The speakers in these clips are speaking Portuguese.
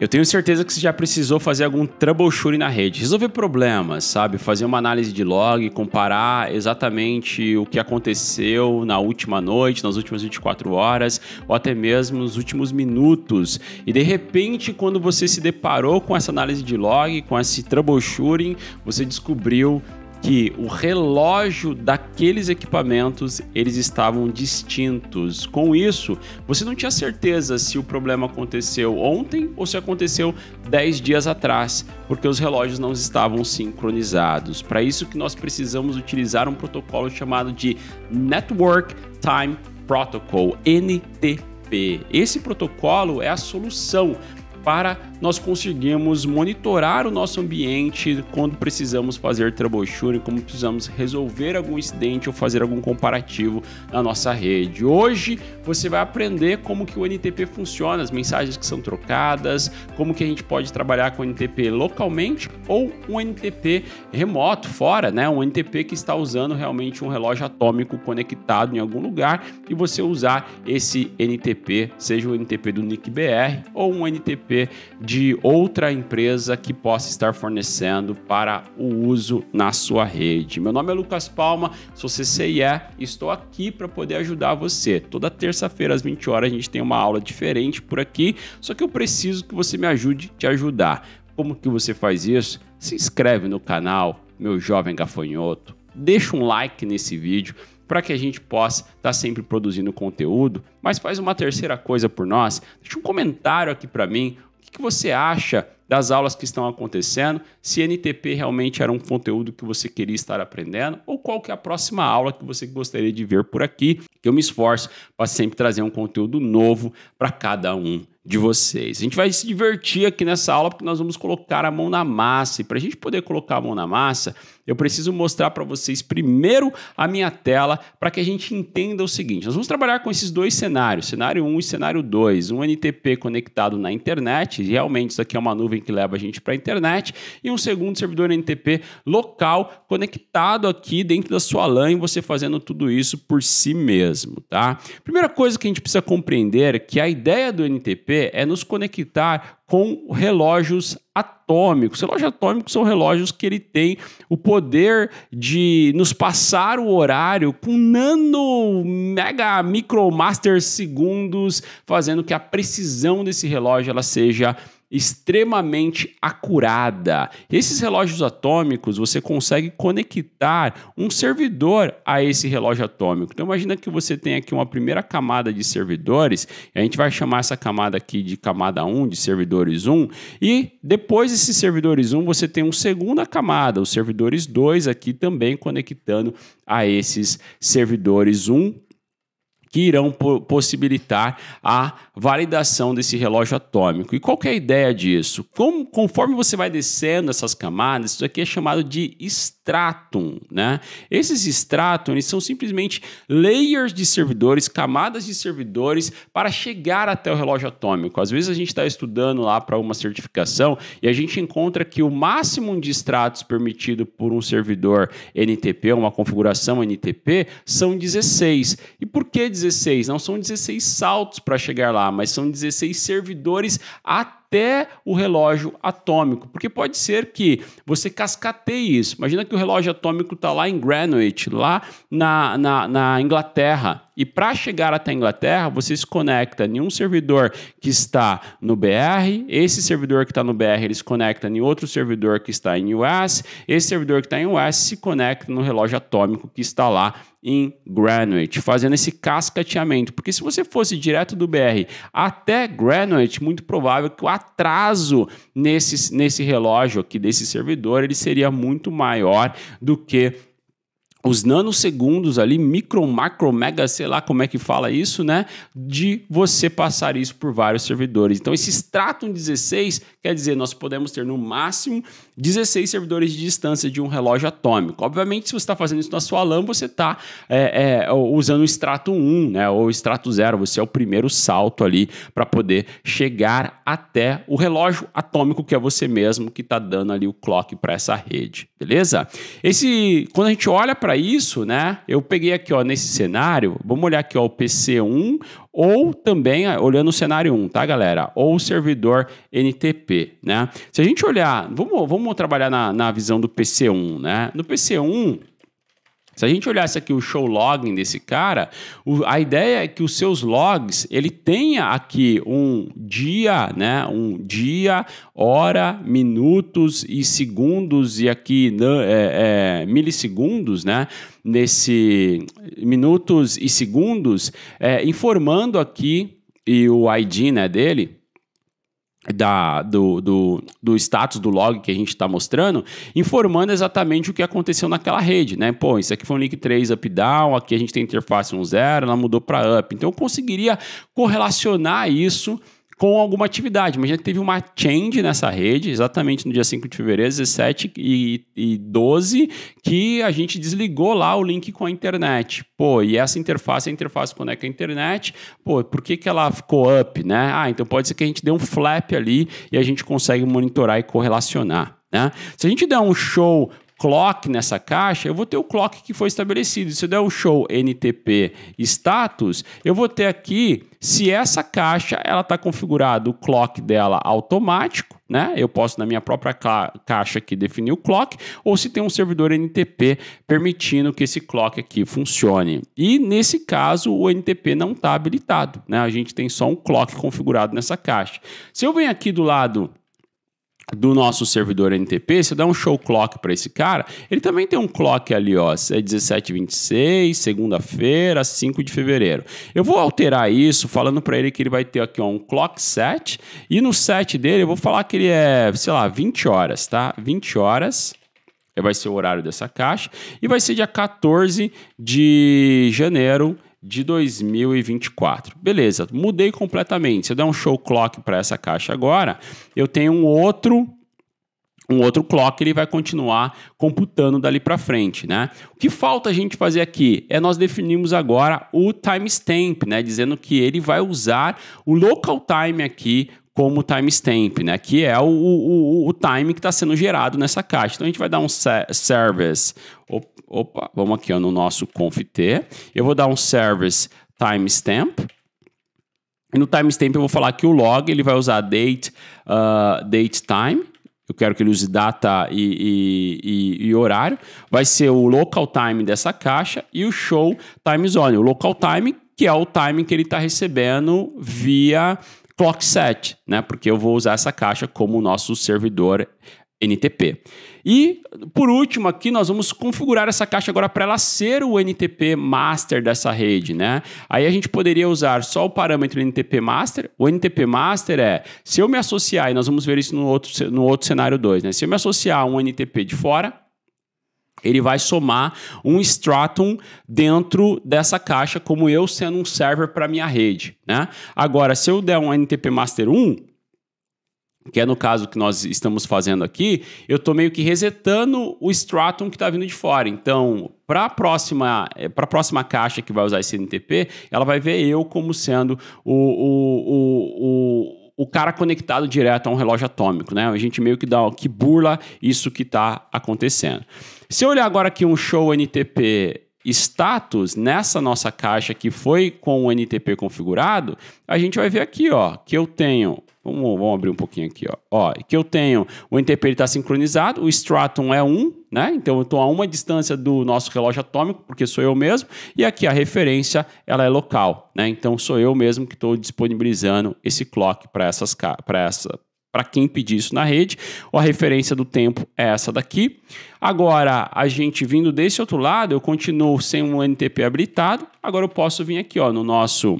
Eu tenho certeza que você já precisou fazer algum troubleshooting na rede, resolver problemas, sabe? Fazer uma análise de log, comparar exatamente o que aconteceu na última noite, nas últimas 24 horas, ou até mesmo nos últimos minutos. E de repente, quando você se deparou com essa análise de log, com esse troubleshooting, você descobriu que o relógio daqueles equipamentos eles estavam distintos. Com isso, você não tinha certeza se o problema aconteceu ontem ou se aconteceu 10 dias atrás, porque os relógios não estavam sincronizados. Para isso que nós precisamos utilizar um protocolo chamado de Network Time Protocol, NTP. Esse protocolo é a solução para nós conseguirmos monitorar o nosso ambiente quando precisamos fazer troubleshooting, como precisamos resolver algum incidente ou fazer algum comparativo na nossa rede. Hoje você vai aprender como que o NTP funciona, as mensagens que são trocadas, como que a gente pode trabalhar com o NTP localmente ou um NTP remoto, fora, né? Um NTP que está usando realmente um relógio atômico conectado em algum lugar e você usar esse NTP, seja o NTP do NIC BR ou um NTP de outra empresa que possa estar fornecendo para o uso na sua rede. Meu nome é Lucas Palma, sou CCIE, estou aqui para poder ajudar você. Toda terça-feira às 20 horas a gente tem uma aula diferente por aqui, só que eu preciso que você me ajude te ajudar. Como que você faz isso? Se inscreve no canal, meu jovem gafanhoto, deixa um like nesse vídeo para que a gente possa estar tá sempre produzindo conteúdo. Mas faz uma terceira coisa por nós. Deixa um comentário aqui para mim. O que, que você acha das aulas que estão acontecendo, se NTP realmente era um conteúdo que você queria estar aprendendo, ou qual que é a próxima aula que você gostaria de ver por aqui, que eu me esforço para sempre trazer um conteúdo novo para cada um de vocês. A gente vai se divertir aqui nessa aula porque nós vamos colocar a mão na massa e para a gente poder colocar a mão na massa, eu preciso mostrar para vocês primeiro a minha tela para que a gente entenda o seguinte. Nós vamos trabalhar com esses dois cenários, cenário 1 e cenário 2. Um NTP conectado na internet, realmente isso aqui é uma nuvem que leva a gente para a internet, e um segundo servidor NTP local conectado aqui dentro da sua LAN e você fazendo tudo isso por si mesmo, tá? Primeira coisa que a gente precisa compreender é que a ideia do NTP é nos conectar com relógios atômicos. Relógios atômicos são relógios que ele tem o poder de nos passar o horário com nano, mega, micromaster segundos, fazendo que a precisão desse relógio ela seja extremamente acurada. Esses relógios atômicos você consegue conectar um servidor a esse relógio atômico. Então imagina que você tem aqui uma primeira camada de servidores, a gente vai chamar essa camada aqui de camada 1, de servidores 1, e depois desses servidores 1 você tem uma segunda camada, os servidores 2 aqui também conectando a esses servidores 1 que irão possibilitar a validação desse relógio atômico. E qual é a ideia disso? Como, conforme você vai descendo essas camadas, isso aqui é chamado de stratum. Né? Esses stratum são simplesmente layers de servidores, camadas de servidores para chegar até o relógio atômico. Às vezes a gente está estudando lá para uma certificação e a gente encontra que o máximo de estratos permitido por um servidor NTP, uma configuração NTP, são 16. E por que 16? 16. Não são 16 saltos para chegar lá, mas são 16 servidores até o relógio atômico. Porque pode ser que você cascateie isso. Imagina que o relógio atômico está lá em Greenwich, lá na, na, na Inglaterra. E para chegar até a Inglaterra, você se conecta em um servidor que está no BR, esse servidor que está no BR ele se conecta em outro servidor que está em US, esse servidor que está em US se conecta no relógio atômico que está lá em Greenwich, fazendo esse cascateamento, porque se você fosse direto do BR até Greenwich, muito provável que o atraso nesse, nesse relógio aqui desse servidor ele seria muito maior do que os nanosegundos ali, micro, macro, mega, sei lá como é que fala isso, né? De você passar isso por vários servidores. Então, esse extrato 16 quer dizer, nós podemos ter no máximo 16 servidores de distância de um relógio atômico. Obviamente, se você está fazendo isso na sua LAN, você está é, é, usando o extrato 1, né? Ou o strato 0, você é o primeiro salto ali para poder chegar até o relógio atômico que é você mesmo que está dando ali o clock para essa rede, beleza? Esse, quando a gente olha para para isso, né, eu peguei aqui ó, nesse cenário, vamos olhar aqui ó, o PC1 ou também ah, olhando o cenário 1, tá, galera? Ou o servidor NTP, né? Se a gente olhar, vamos, vamos trabalhar na, na visão do PC1, né? No PC1, se a gente olhasse aqui o show log desse cara, o, a ideia é que os seus logs ele tenha aqui um dia, né? Um dia, hora, minutos e segundos e aqui né, é, é, milissegundos, né? Nesse minutos e segundos, é, informando aqui e o ID né, dele da, do, do, do, status do log que a gente está mostrando, informando exatamente o que aconteceu naquela rede, né? Pô, isso aqui foi um link 3 up down, aqui a gente tem interface 1.0, ela mudou para up. Então eu conseguiria correlacionar isso com alguma atividade. Imagina que teve uma change nessa rede, exatamente no dia 5 de fevereiro, 17 e, e 12, que a gente desligou lá o link com a internet. Pô, e essa interface, a interface conecta a internet, pô, por que, que ela ficou up, né? Ah, então pode ser que a gente dê um flap ali e a gente consegue monitorar e correlacionar. Né? Se a gente der um show clock nessa caixa, eu vou ter o clock que foi estabelecido. Se eu der o show NTP status, eu vou ter aqui se essa caixa ela está configurado o clock dela automático, né? Eu posso na minha própria ca caixa aqui definir o clock ou se tem um servidor NTP permitindo que esse clock aqui funcione. E nesse caso o NTP não está habilitado, né? A gente tem só um clock configurado nessa caixa. Se eu venho aqui do lado do nosso servidor NTP, você dá um show clock para esse cara, ele também tem um clock ali, ó, é 1726, segunda-feira, 5 de fevereiro. Eu vou alterar isso falando para ele que ele vai ter aqui ó, um clock set e no set dele eu vou falar que ele é, sei lá, 20 horas, tá? 20 horas vai ser o horário dessa caixa e vai ser dia 14 de janeiro de 2024. Beleza, mudei completamente. Se eu der um show clock para essa caixa agora, eu tenho um outro um outro clock, ele vai continuar computando dali para frente, né? O que falta a gente fazer aqui é nós definirmos agora o timestamp, né, dizendo que ele vai usar o local time aqui como timestamp, né? Que é o, o, o time que está sendo gerado nessa caixa. Então a gente vai dar um service. Opa, vamos aqui ó, no nosso conft. Eu vou dar um service timestamp. E no timestamp eu vou falar que o log ele vai usar date, uh, date time. Eu quero que ele use data e, e, e, e, horário. Vai ser o local time dessa caixa e o show time zone. O local time, que é o time que ele está recebendo via clock set, né? Porque eu vou usar essa caixa como nosso servidor NTP. E por último aqui nós vamos configurar essa caixa agora para ela ser o NTP master dessa rede, né? Aí a gente poderia usar só o parâmetro NTP master. O NTP master é se eu me associar, e nós vamos ver isso no outro no outro cenário 2, né? Se eu me associar a um NTP de fora, ele vai somar um Stratum dentro dessa caixa, como eu sendo um server para minha rede. Né? Agora, se eu der um NTP Master 1, que é no caso que nós estamos fazendo aqui, eu estou meio que resetando o Stratum que está vindo de fora. Então, para a próxima, eh, próxima caixa que vai usar esse NTP, ela vai ver eu como sendo o, o, o o cara conectado direto a um relógio atômico, né? A gente meio que dá que burla isso que está acontecendo. Se eu olhar agora aqui um show NTP status nessa nossa caixa que foi com o NTP configurado, a gente vai ver aqui, ó, que eu tenho Vamos, vamos abrir um pouquinho aqui, ó. ó que eu tenho, o NTP está sincronizado, o Stratum é 1, né? Então eu estou a uma distância do nosso relógio atômico, porque sou eu mesmo, e aqui a referência ela é local, né? Então sou eu mesmo que estou disponibilizando esse clock para essas para essa para quem pedir isso na rede, a referência do tempo é essa daqui. Agora, a gente vindo desse outro lado, eu continuo sem um NTP habilitado. Agora eu posso vir aqui ó, no nosso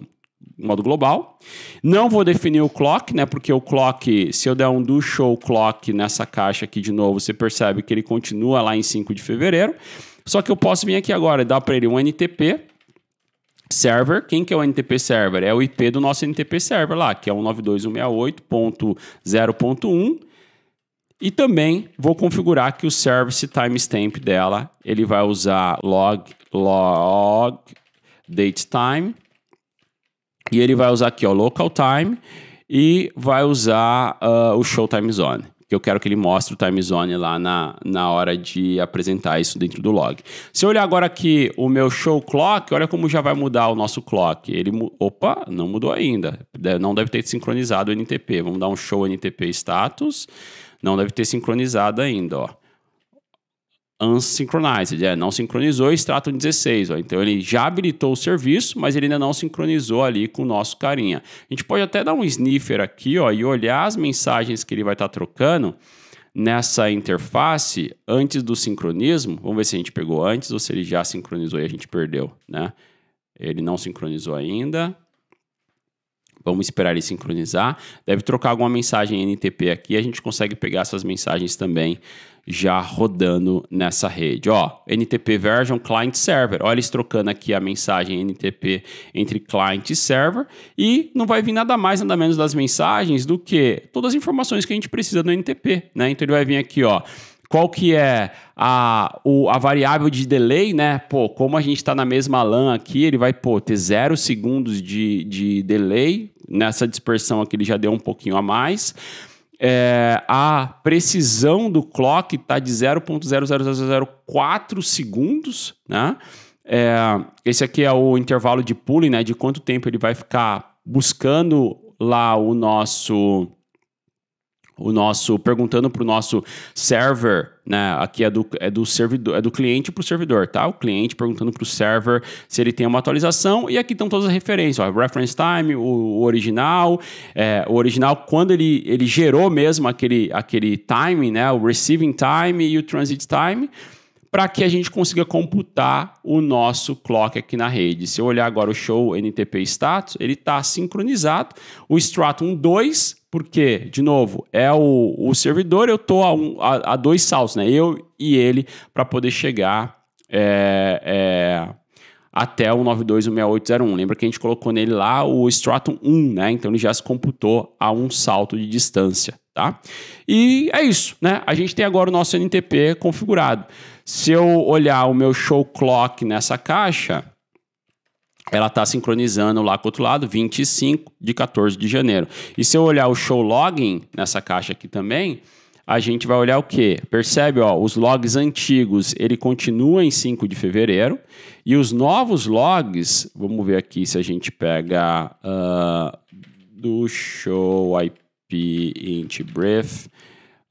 modo global. Não vou definir o clock, né? Porque o clock, se eu der um do show clock nessa caixa aqui de novo, você percebe que ele continua lá em 5 de fevereiro. Só que eu posso vir aqui agora e dar para ele um NTP server. Quem que é o NTP server? É o IP do nosso NTP server lá, que é 192.168.0.1. E também vou configurar que o service timestamp dela, ele vai usar log log date time e ele vai usar aqui, o local time e vai usar uh, o show time zone. Que eu quero que ele mostre o time zone lá na, na hora de apresentar isso dentro do log. Se eu olhar agora aqui o meu show clock, olha como já vai mudar o nosso clock. Ele, opa, não mudou ainda. Não deve ter sincronizado o NTP. Vamos dar um show NTP status. Não deve ter sincronizado ainda, ó unsynchronized, é, não sincronizou e extrato 16. Ó. Então ele já habilitou o serviço, mas ele ainda não sincronizou ali com o nosso carinha. A gente pode até dar um sniffer aqui ó, e olhar as mensagens que ele vai estar tá trocando nessa interface antes do sincronismo. Vamos ver se a gente pegou antes ou se ele já sincronizou e a gente perdeu. Né? Ele não sincronizou ainda. Vamos esperar ele sincronizar. Deve trocar alguma mensagem NTP aqui. A gente consegue pegar essas mensagens também já rodando nessa rede. Ó, NTP version client server. Olha eles trocando aqui a mensagem NTP entre client e server e não vai vir nada mais, nada menos das mensagens do que todas as informações que a gente precisa do NTP, né? Então ele vai vir aqui, ó, qual que é a, o, a variável de delay, né? Pô, como a gente está na mesma LAN aqui, ele vai pô, ter zero segundos de, de delay. Nessa dispersão aqui ele já deu um pouquinho a mais é, a precisão do clock está de 0.00004 segundos, né? É, esse aqui é o intervalo de pooling, né? De quanto tempo ele vai ficar buscando lá o nosso o nosso perguntando para o nosso server, né? Aqui é do, é do servidor, é do cliente para o servidor, tá? O cliente perguntando para o server se ele tem uma atualização e aqui estão todas as referências, ó, reference time, o, o original, é, o original quando ele, ele gerou mesmo aquele aquele time, né? O receiving time e o transit time para que a gente consiga computar o nosso clock aqui na rede. Se eu olhar agora o show NTP status, ele está sincronizado. O Stratum 2, porque, de novo, é o, o servidor, eu estou a, um, a, a, dois saltos, né? Eu e ele, para poder chegar é, é, até o 92.16801. Lembra que a gente colocou nele lá o Stratum 1, né? Então ele já se computou a um salto de distância, tá? E é isso, né? A gente tem agora o nosso NTP configurado. Se eu olhar o meu show clock nessa caixa, ela está sincronizando lá com o outro lado, 25 de 14 de janeiro. E se eu olhar o show login nessa caixa aqui também, a gente vai olhar o que? Percebe, ó, os logs antigos, ele continua em 5 de fevereiro, e os novos logs, vamos ver aqui se a gente pega uh, do show IP int brief,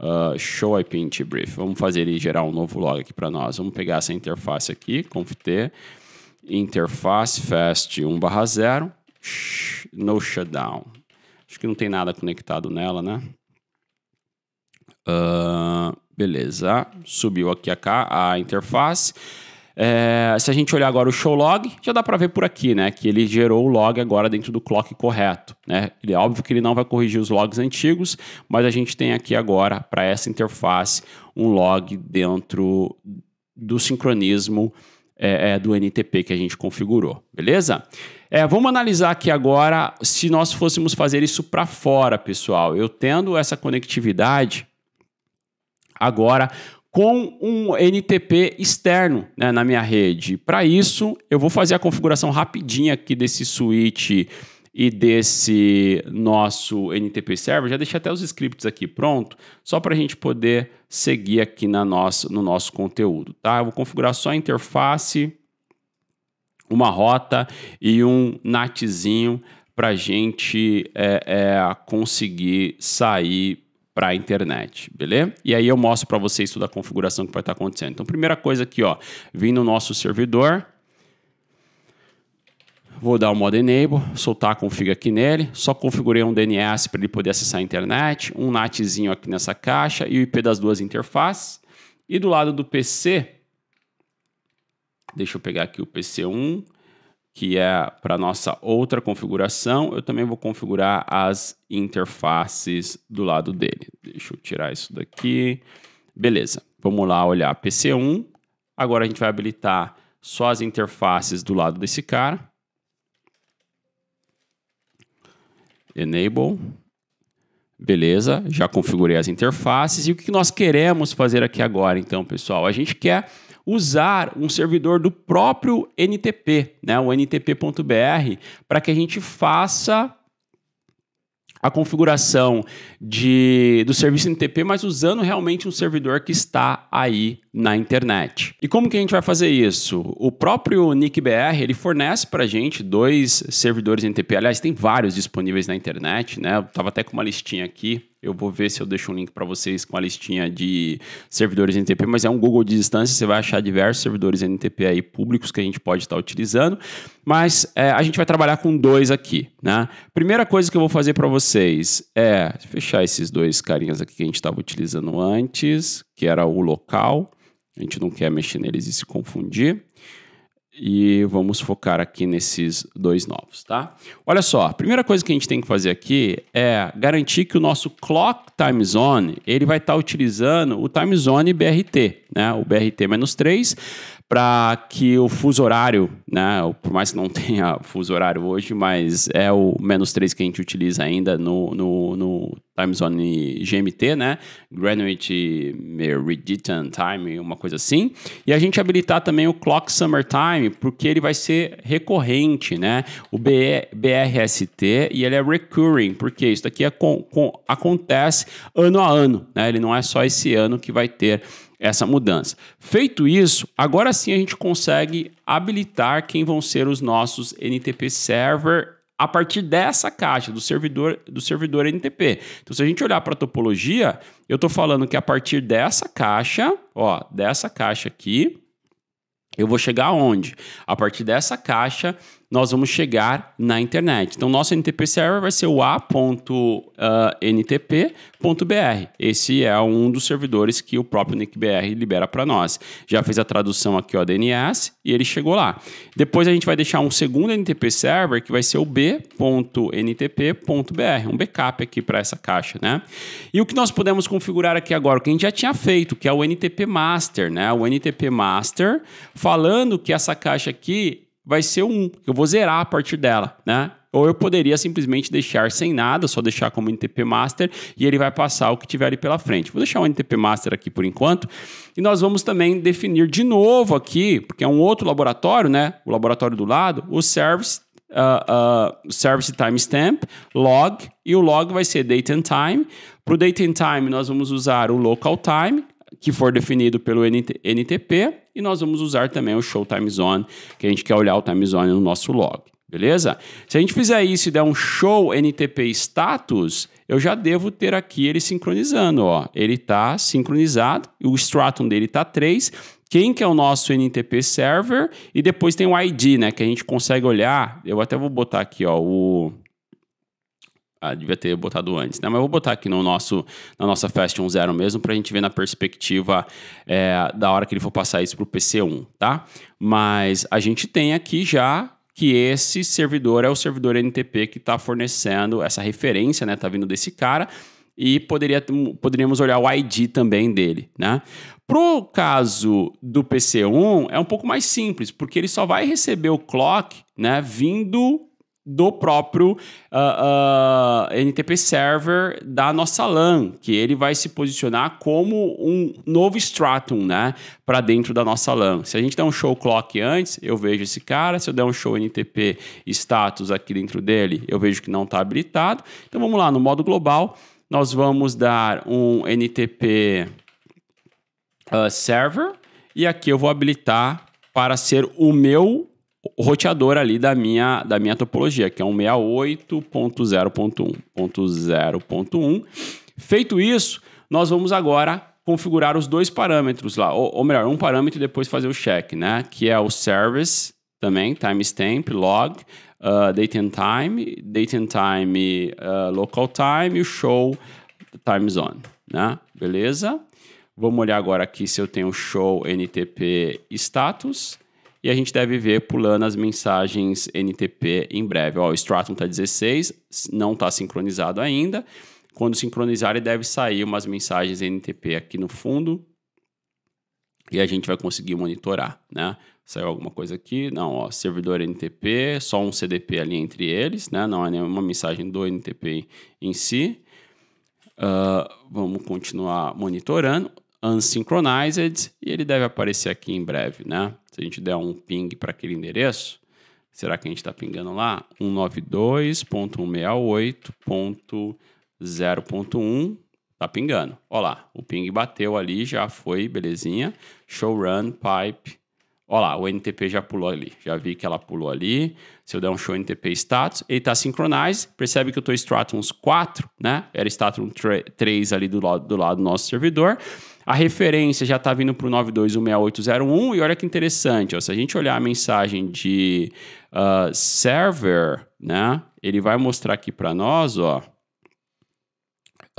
Uh, show iPaint Brief. Vamos fazer ele gerar um novo log aqui para nós. Vamos pegar essa interface aqui, conft, interface fast 1 barra 0, no shutdown. Acho que não tem nada conectado nela, né? Uh, beleza, subiu aqui a, a interface. É, se a gente olhar agora o show log, já dá para ver por aqui, né? Que ele gerou o log agora dentro do clock correto, né? Ele é óbvio que ele não vai corrigir os logs antigos, mas a gente tem aqui agora para essa interface um log dentro do sincronismo é, é, do NTP que a gente configurou, beleza? É, vamos analisar aqui agora se nós fôssemos fazer isso para fora, pessoal. Eu tendo essa conectividade agora com um NTP externo né, na minha rede. Para isso, eu vou fazer a configuração rapidinha aqui desse switch e desse nosso NTP Server. Já deixei até os scripts aqui pronto, só para a gente poder seguir aqui na nossa, no nosso conteúdo. Tá? Eu vou configurar só a interface, uma rota e um NATzinho para a gente é, é, conseguir sair para a internet, beleza? E aí eu mostro para vocês toda a configuração que vai estar tá acontecendo. Então, primeira coisa aqui, ó, vim no nosso servidor, vou dar o modo enable, soltar a config aqui nele, só configurei um DNS para ele poder acessar a internet, um NATzinho aqui nessa caixa e o IP das duas interfaces. E do lado do PC, deixa eu pegar aqui o PC1, que é para nossa outra configuração, eu também vou configurar as interfaces do lado dele. Deixa eu tirar isso daqui. Beleza, vamos lá olhar PC1. Agora a gente vai habilitar só as interfaces do lado desse cara. Enable. Beleza, já configurei as interfaces. E o que nós queremos fazer aqui agora, então, pessoal? A gente quer usar um servidor do próprio NTP, né, o ntp.br, para que a gente faça a configuração de, do serviço NTP, mas usando realmente um servidor que está aí na internet. E como que a gente vai fazer isso? O próprio NICBR ele fornece para a gente dois servidores NTP, aliás, tem vários disponíveis na internet, né? Eu estava até com uma listinha aqui eu vou ver se eu deixo um link para vocês com a listinha de servidores NTP, mas é um Google de distância, você vai achar diversos servidores NTP aí públicos que a gente pode estar tá utilizando, mas é, a gente vai trabalhar com dois aqui, né? Primeira coisa que eu vou fazer para vocês é fechar esses dois carinhas aqui que a gente estava utilizando antes, que era o local, a gente não quer mexer neles e se confundir e vamos focar aqui nesses dois novos, tá? Olha só, a primeira coisa que a gente tem que fazer aqui é garantir que o nosso clock time zone, ele vai estar tá utilizando o time zone BRT, né? O BRT-3 para que o fuso horário, né, por mais que não tenha fuso horário hoje, mas é o menos 3 que a gente utiliza ainda no, no, no time zone GMT, né, Greenwich Meridian Time, uma coisa assim, e a gente habilitar também o Clock Summer Time, porque ele vai ser recorrente, né, o BRST, e ele é recurring, porque isso aqui é com, com, acontece ano a ano, né, ele não é só esse ano que vai ter essa mudança. Feito isso, agora sim a gente consegue habilitar quem vão ser os nossos NTP Server a partir dessa caixa do servidor do servidor NTP. Então, se a gente olhar para a topologia, eu estou falando que a partir dessa caixa, ó, dessa caixa aqui, eu vou chegar aonde? A partir dessa caixa, nós vamos chegar na internet. Então, nosso NTP Server vai ser o a.ntp.br. Ah, Esse é um dos servidores que o próprio NICBR libera para nós. Já fez a tradução aqui, ó, DNS, e ele chegou lá. Depois a gente vai deixar um segundo NTP Server, que vai ser o b.ntp.br, um backup aqui para essa caixa, né? E o que nós podemos configurar aqui agora, o que a gente já tinha feito, que é o NTP Master, né? O NTP Master, falando que essa caixa aqui vai ser um. Eu vou zerar a partir dela, né? Ou eu poderia simplesmente deixar sem nada, só deixar como NTP Master e ele vai passar o que tiver ali pela frente. Vou deixar o NTP Master aqui por enquanto. E nós vamos também definir de novo aqui, porque é um outro laboratório, né? O laboratório do lado, o Service uh, uh, service timestamp, log, e o log vai ser date and time. Para o date and time, nós vamos usar o local time, que for definido pelo NT, NTP e nós vamos usar também o show time zone, que a gente quer olhar o time zone no nosso log, beleza? Se a gente fizer isso e der um show NTP status, eu já devo ter aqui ele sincronizando, ó. Ele tá sincronizado, o stratum dele tá 3, quem que é o nosso NTP server e depois tem o ID, né, que a gente consegue olhar. Eu até vou botar aqui, ó, o ah, devia ter botado antes, né? Mas vou botar aqui no nosso, na nossa Fast 10 mesmo, para a gente ver na perspectiva é, da hora que ele for passar isso para o PC1, tá? Mas a gente tem aqui já que esse servidor é o servidor NTP que está fornecendo essa referência, né? Tá vindo desse cara e poderia, poderíamos olhar o ID também dele, né? Pro caso do PC1 é um pouco mais simples, porque ele só vai receber o clock, né, vindo do próprio uh, ah, uh, ah, NTP Server da nossa LAN, que ele vai se posicionar como um novo stratum, né, para dentro da nossa LAN. Se a gente der um show clock antes, eu vejo esse cara. Se eu der um show NTP status aqui dentro dele, eu vejo que não está habilitado. Então vamos lá, no modo global, nós vamos dar um NTP uh, ah, Server e aqui eu vou habilitar para ser o meu roteador ali da minha, da minha topologia, que é um 68.0.1.0.1. Feito isso, nós vamos agora configurar os dois parâmetros lá, ou, ou melhor, um parâmetro e depois fazer o check, né? Que é o service também, timestamp, log, uh, date and time, date and time, uh, local time e o show time zone, né? Beleza? Vamos olhar agora aqui se eu tenho show NTP status. E a gente deve ver pulando as mensagens NTP em breve. Ó, o Stratum está 16, não está sincronizado ainda. Quando sincronizar, ele deve sair umas mensagens NTP aqui no fundo. E a gente vai conseguir monitorar, né? Saiu alguma coisa aqui? Não, ó, servidor NTP, só um CDP ali entre eles, né? Não é nenhuma mensagem do NTP em si. Uh, vamos continuar monitorando unsynchronized e ele deve aparecer aqui em breve, né? Se a gente der um ping para aquele endereço, será que a gente está pingando lá? 192.168.0.1 tá pingando. Olá, lá, o ping bateu ali, já foi, belezinha. Show run pipe. Olá, lá, o NTP já pulou ali. Já vi que ela pulou ali. Se eu der um show NTP status, ele está sincronized. Percebe que eu estou Stratum 4, né? Era Stratum 3 ali do lado do lado do nosso servidor. A referência já está vindo para o 9216801. e olha que interessante, ó, se a gente olhar a mensagem de uh, server, né, ele vai mostrar aqui para nós, ó,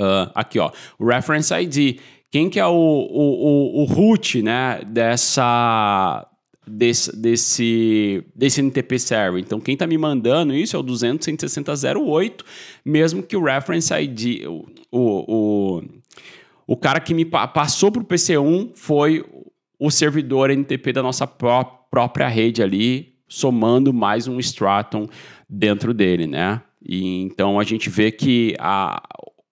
uh, aqui ó, o reference ID. Quem que é o, o, o, o root né, dessa, desse, desse, desse NTP server. Então, quem está me mandando isso é o 200.160.08, mesmo que o reference ID, o, o o cara que me pa passou para o PC1 foi o servidor NTP da nossa pró própria rede ali, somando mais um Stratum dentro dele, né? E então a gente vê que a,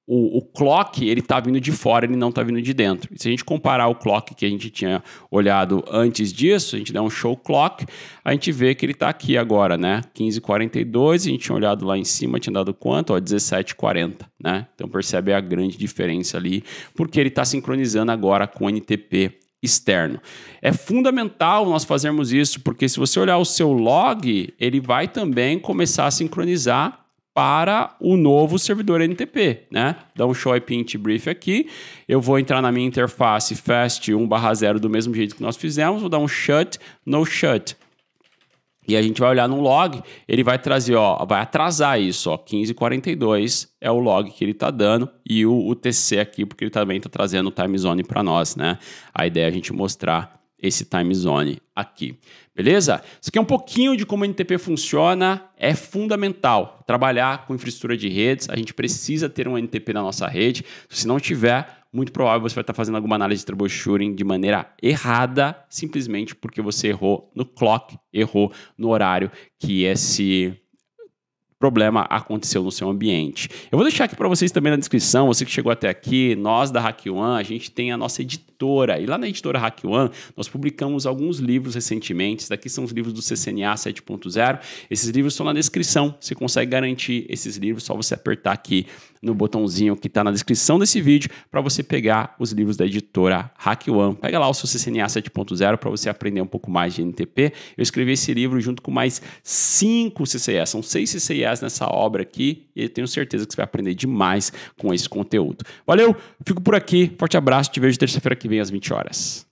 o, o, clock ele está vindo de fora, ele não está vindo de dentro. se a gente comparar o clock que a gente tinha olhado antes disso, a gente der um show clock, a gente vê que ele está aqui agora, né? 15,42, a gente tinha olhado lá em cima, tinha dado quanto? 17,40, né? Então percebe a grande diferença ali, porque ele está sincronizando agora com o NTP externo. É fundamental nós fazermos isso, porque se você olhar o seu log, ele vai também começar a sincronizar para o novo servidor NTP, né? Dá um show ipint brief aqui, eu vou entrar na minha interface fast 1/0 do mesmo jeito que nós fizemos, vou dar um shut no shut. E a gente vai olhar no log, ele vai trazer, ó, vai atrasar isso, ó, 15:42 é o log que ele tá dando e o UTC aqui porque ele também tá trazendo o time zone para nós, né? A ideia é a gente mostrar esse time zone aqui. Beleza? Isso aqui é um pouquinho de como o NTP funciona, é fundamental trabalhar com infraestrutura de redes, a gente precisa ter um NTP na nossa rede. Então, se não tiver, muito provável você vai estar fazendo alguma análise de troubleshooting de maneira errada, simplesmente porque você errou no clock, errou no horário que esse problema aconteceu no seu ambiente. Eu vou deixar aqui para vocês também na descrição, você que chegou até aqui, nós da Hack One, a gente tem a nossa editora. E lá na editora Hack One, nós publicamos alguns livros recentemente. Esses daqui são os livros do CCNA 7.0. Esses livros estão na descrição. Você consegue garantir esses livros, só você apertar aqui no botãozinho que está na descrição desse vídeo para você pegar os livros da editora Hack One. Pega lá o seu CCNA 7.0 para você aprender um pouco mais de NTP. Eu escrevi esse livro junto com mais cinco CCS, são seis CCS nessa obra aqui e eu tenho certeza que você vai aprender demais com esse conteúdo. Valeu, fico por aqui, forte abraço, te vejo terça-feira que vem às 20 horas.